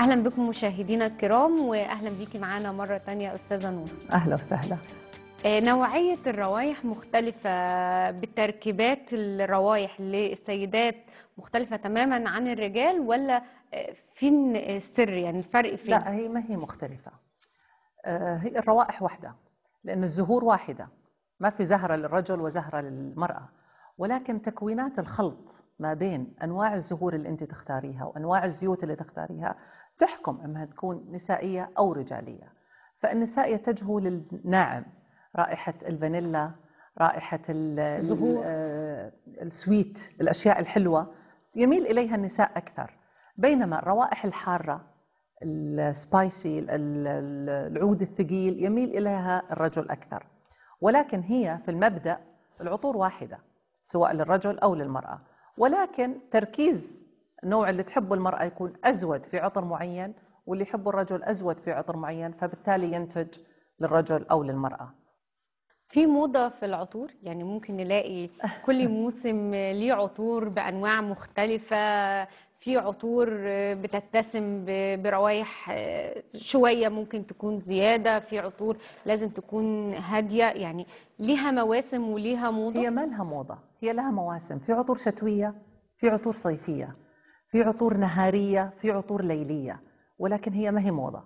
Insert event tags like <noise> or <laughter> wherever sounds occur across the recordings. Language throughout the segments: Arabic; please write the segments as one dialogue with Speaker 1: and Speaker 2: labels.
Speaker 1: اهلا بكم مشاهدينا الكرام واهلا بيكي معانا مره تانية استاذه نور
Speaker 2: اهلا وسهلا
Speaker 1: آه، نوعيه الروايح مختلفه بتركيبات الروايح للسيدات مختلفه تماما عن الرجال ولا آه، فين السر يعني
Speaker 2: الفرق فين لا هي ما هي مختلفه آه، هي الروائح واحده لان الزهور واحده ما في زهره للرجل وزهره للمراه ولكن تكوينات الخلط ما بين انواع الزهور اللي انت تختاريها وانواع الزيوت اللي تختاريها تحكم انها تكون نسائيه او رجاليه فالنساء يتجهوا للناعم رائحه الفانيلا رائحه الزهور آه، السويت الاشياء الحلوه يميل اليها النساء اكثر بينما الروائح الحاره السبايسي العود الثقيل يميل اليها الرجل اكثر ولكن هي في المبدا العطور واحده سواء للرجل أو للمرأة ولكن تركيز النوع اللي تحبه المرأة يكون أزود في عطر معين واللي يحبه الرجل أزود في عطر معين فبالتالي ينتج للرجل أو للمرأة
Speaker 1: في موضة في العطور يعني ممكن نلاقي <laughs> كل موسم ليه عطور بأنواع مختلفة في عطور بتتسم بروايح شوية ممكن تكون زيادة في عطور لازم تكون هادية يعني ليها مواسم وليها موضة هي ما لها موضة
Speaker 2: هي لها مواسم في عطور شتوية في عطور صيفية في عطور نهارية في عطور ليلية ولكن هي ما هي موضة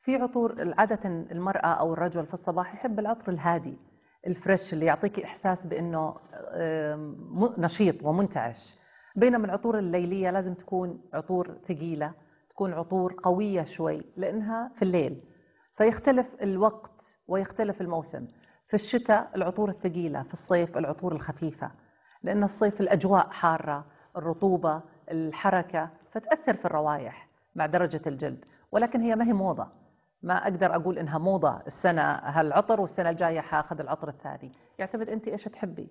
Speaker 2: في عطور عادة المرأة أو الرجل في الصباح يحب العطر الهادي الفريش اللي يعطيك احساس بانه نشيط ومنتعش بينما العطور الليليه لازم تكون عطور ثقيله تكون عطور قويه شوي لانها في الليل فيختلف الوقت ويختلف الموسم في الشتاء العطور الثقيله في الصيف العطور الخفيفه لان الصيف الاجواء حاره الرطوبه الحركه فتاثر في الروائح مع درجه الجلد ولكن هي ما هي موضه ما اقدر اقول انها موضه السنه هالعطر والسنه الجايه حاخذ العطر الثاني يعتمد انت ايش تحبي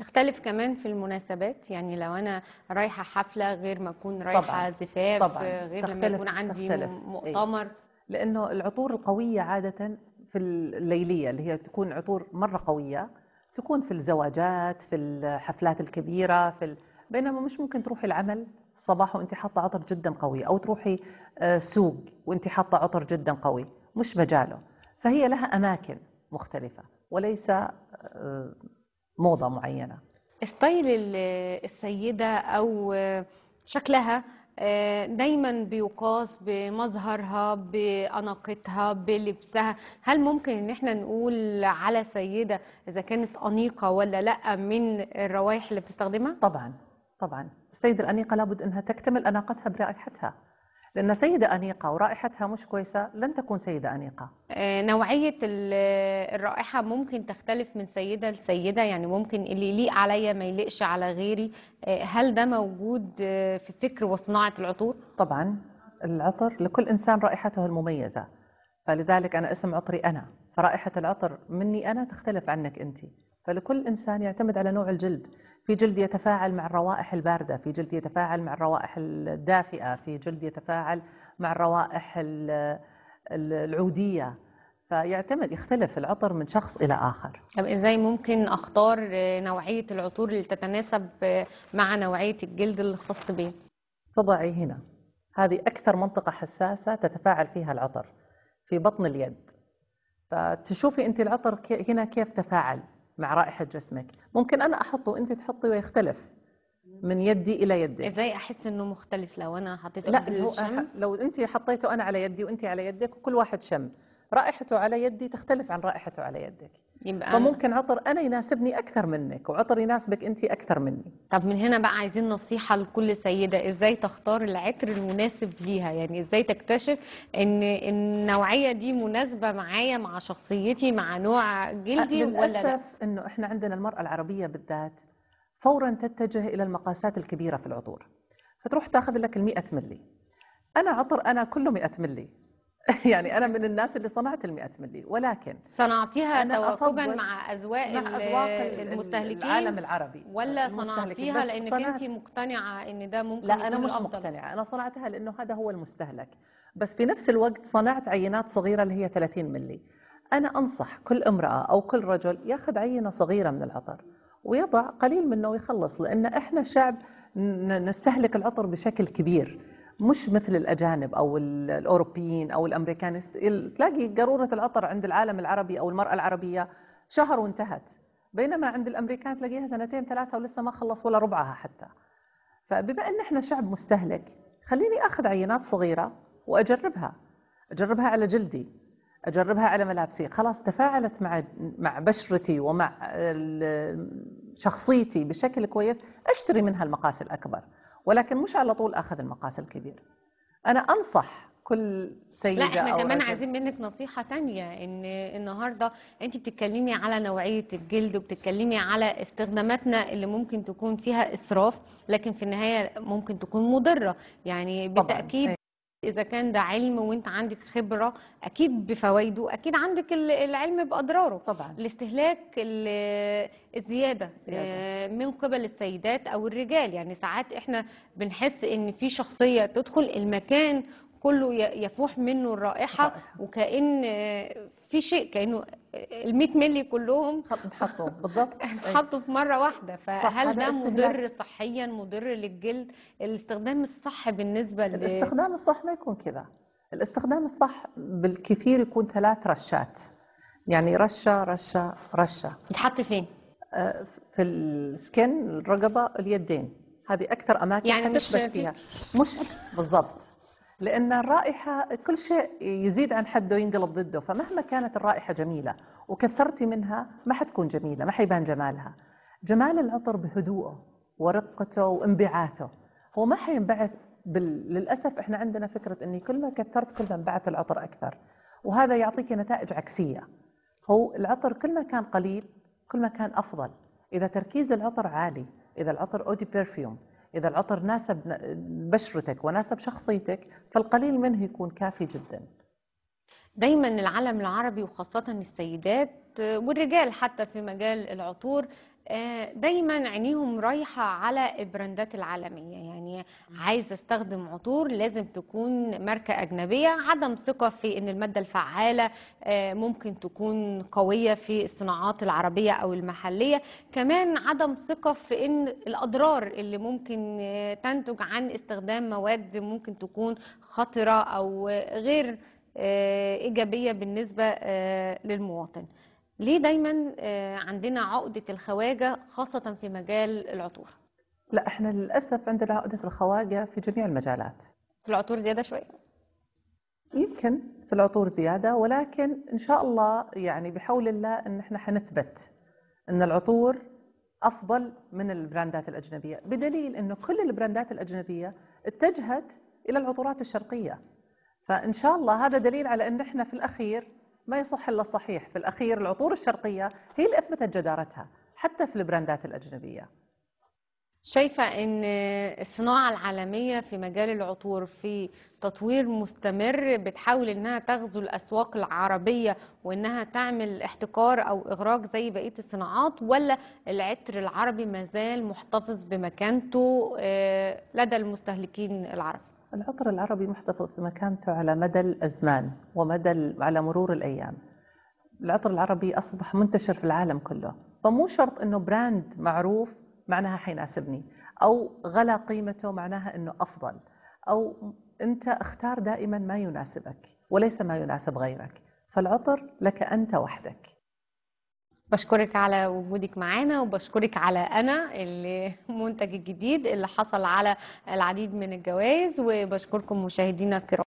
Speaker 1: يختلف كمان في المناسبات يعني لو انا رايحه حفله غير ما اكون رايحه طبعًا. زفاف طبعًا. غير لما يكون عندي تختلف. إيه. مؤتمر
Speaker 2: إيه؟ لانه العطور القويه عاده في الليليه اللي هي تكون عطور مره قويه تكون في الزواجات في الحفلات الكبيره في ال... بينما مش ممكن تروحي العمل الصباح وانت حاطه عطر جدا قوي او تروحي آه، سوق وانت حاطه عطر جدا قوي مش مجاله فهي لها اماكن مختلفه وليس آه، موضه معينه
Speaker 1: ستايل السيده او آه، شكلها دايما بيقاس بمظهرها باناقتها بلبسها هل ممكن ان احنا نقول على سيده اذا كانت انيقه ولا لا من الروائح اللي بتستخدمها طبعا
Speaker 2: طبعا السيدة الأنيقة لابد أنها تكتمل أناقتها برائحتها لأن سيدة أنيقة ورائحتها مش كويسة لن تكون سيدة أنيقة
Speaker 1: آه، نوعية الرائحة ممكن تختلف من سيدة لسيدة يعني ممكن اللي يليق عليا ما يليقش على غيري آه، هل
Speaker 2: ده موجود آه، في فكر وصناعة العطور؟ طبعا العطر لكل إنسان رائحته المميزة فلذلك أنا اسم عطري أنا فرائحة العطر مني أنا تختلف عنك أنت فلكل إنسان يعتمد على نوع الجلد في جلد يتفاعل مع الروائح الباردة في جلد يتفاعل مع الروائح الدافئة في جلد يتفاعل مع الروائح العودية فيعتمد يختلف العطر من شخص إلى آخر
Speaker 1: طب إزاي ممكن أختار نوعية العطور اللي تتناسب مع نوعية
Speaker 2: الجلد الخاص بي؟ تضعي هنا هذه أكثر منطقة حساسة تتفاعل فيها العطر في بطن اليد فتشوفي أنت العطر هنا كيف تفاعل مع رائحه جسمك ممكن انا احطه وانت تحطي ويختلف من يدي الى يدك ازاي احس انه مختلف لو انا حطيته لا هو لو انت حطيته انا على يدي وانت على يدك وكل واحد شم رائحته على يدي تختلف عن رائحته على يدك يبقى فممكن عطر انا يناسبني اكثر منك وعطر يناسبك انت اكثر مني طب من هنا بقى عايزين
Speaker 1: نصيحه لكل سيده ازاي تختار العطر المناسب ليها يعني ازاي تكتشف
Speaker 2: ان النوعيه
Speaker 1: دي مناسبه معايا مع شخصيتي مع نوع جلدي ولا للاسف
Speaker 2: انه احنا عندنا المراه العربيه بالذات فورا تتجه الى المقاسات الكبيره في العطور فتروح تاخذ لك ال 100 ملي انا عطر انا كله 100 ملي <laughs> يعني انا من الناس اللي صنعت ال ملي ولكن صنعتيها توافقا مع
Speaker 1: اذواق المستهلكين العالم العربي ولا صنعتيها لانك انت
Speaker 2: مقتنعه ان ده ممكن لا انا مش الأفضل. مقتنعه انا صنعتها لانه هذا هو المستهلك بس في نفس الوقت صنعت عينات صغيره اللي هي 30 ملي انا انصح كل امراه او كل رجل ياخذ عينه صغيره من العطر ويضع قليل منه ويخلص لان احنا شعب نستهلك العطر بشكل كبير مش مثل الاجانب او الاوروبيين او الامريكان تلاقي قاروره القطر عند العالم العربي او المراه العربيه شهر وانتهت بينما عند الامريكان تلاقيها سنتين ثلاثه ولسه ما خلص ولا ربعها حتى فبما ان احنا شعب مستهلك خليني اخذ عينات صغيره واجربها اجربها على جلدي اجربها على ملابسي خلاص تفاعلت مع مع بشرتي ومع شخصيتي بشكل كويس اشتري منها المقاس الاكبر ولكن مش على طول اخذ المقاس الكبير انا انصح كل سيده لا احنا كمان رجل. عايزين
Speaker 1: منك نصيحه تانية ان النهارده انت بتتكلمي على نوعيه الجلد وبتتكلمي على استخداماتنا اللي ممكن تكون فيها اسراف لكن في النهايه ممكن تكون مضره يعني بالتاكيد طبعاً. اذا كان ده علم وانت عندك خبره اكيد بفوائده اكيد عندك العلم باضراره طبعا الاستهلاك الزياده زيادة. آه، من قبل السيدات او الرجال يعني ساعات احنا بنحس ان في شخصيه تدخل المكان كله يفوح منه الرائحه وكان في شيء كانه ال 100 مللي كلهم
Speaker 2: اتحطوا <laughs> بالظبط اتحطوا
Speaker 1: في مره واحده فهل ده مضر صحيا مضر للجلد الاستخدام الصح بالنسبه ل... الاستخدام
Speaker 2: الصح ما يكون كذا الاستخدام الصح بالكثير يكون ثلاث رشات يعني رشه رشه رشه تتحط فين آه، في السكن الرقبه اليدين هذه اكثر اماكن يعني تشبك فيها مش بالضبط لأن الرائحة كل شيء يزيد عن حده ينقلب ضده فمهما كانت الرائحة جميلة وكثرتي منها ما حتكون جميلة ما حيبان جمالها جمال العطر بهدوءه ورقته وانبعاثه هو ما حينبعث بال... للأسف إحنا عندنا فكرة أني كل ما كثرت كل ما انبعث العطر أكثر وهذا يعطيك نتائج عكسية هو العطر كل ما كان قليل كل ما كان أفضل إذا تركيز العطر عالي إذا العطر أودي بيرفيوم إذا العطر ناسب بشرتك وناسب شخصيتك فالقليل منه يكون كافي جدا
Speaker 1: دايما العالم العربي وخاصة السيدات والرجال حتى في مجال العطور آه، دايما عينيهم رايحة على البراندات العالمية يعني عايز استخدم عطور لازم تكون ماركة أجنبية عدم ثقة في أن المادة الفعالة آه، ممكن تكون قوية في الصناعات العربية أو المحلية كمان عدم ثقة في أن الأضرار اللي ممكن آه، تنتج عن استخدام مواد ممكن تكون خطرة أو غير إيجابية بالنسبة للمواطن ليه دايما آه، عندنا عقدة الخواجة خاصة في مجال العطور؟
Speaker 2: لا احنا للأسف عندنا عقدة الخواجة في جميع المجالات
Speaker 1: في العطور زيادة شوية؟
Speaker 2: يمكن في العطور زيادة ولكن إن شاء الله يعني بحول الله إن احنا حنثبت إن العطور أفضل من البراندات الأجنبية بدليل إنه كل البراندات الأجنبية اتجهت إلى العطورات الشرقية فإن شاء الله هذا دليل على إن احنا في الأخير ما يصح إلا الصحيح في الأخير العطور الشرقية هي اللي أثبتت جدارتها حتى في البراندات الأجنبية شايفة أن
Speaker 1: الصناعة العالمية في مجال العطور في تطوير مستمر بتحاول أنها تغزو الأسواق العربية وأنها تعمل احتكار أو إغراق زي بقية الصناعات ولا العطر العربي مازال محتفظ بمكانته آه، لدى المستهلكين العرب
Speaker 2: العطر العربي محتفظ في مكانته على مدى الأزمان ومدى على مرور الأيام العطر العربي أصبح منتشر في العالم كله فمو شرط أنه براند معروف معناها حيناسبني أو غلا قيمته معناها أنه أفضل أو أنت اختار دائما ما يناسبك وليس ما يناسب غيرك فالعطر لك أنت وحدك
Speaker 1: بشكرك على وجودك معانا وبشكرك على انا اللي المنتج <laughs> الجديد اللي حصل على العديد من الجوائز وبشكركم مشاهدينا الكرام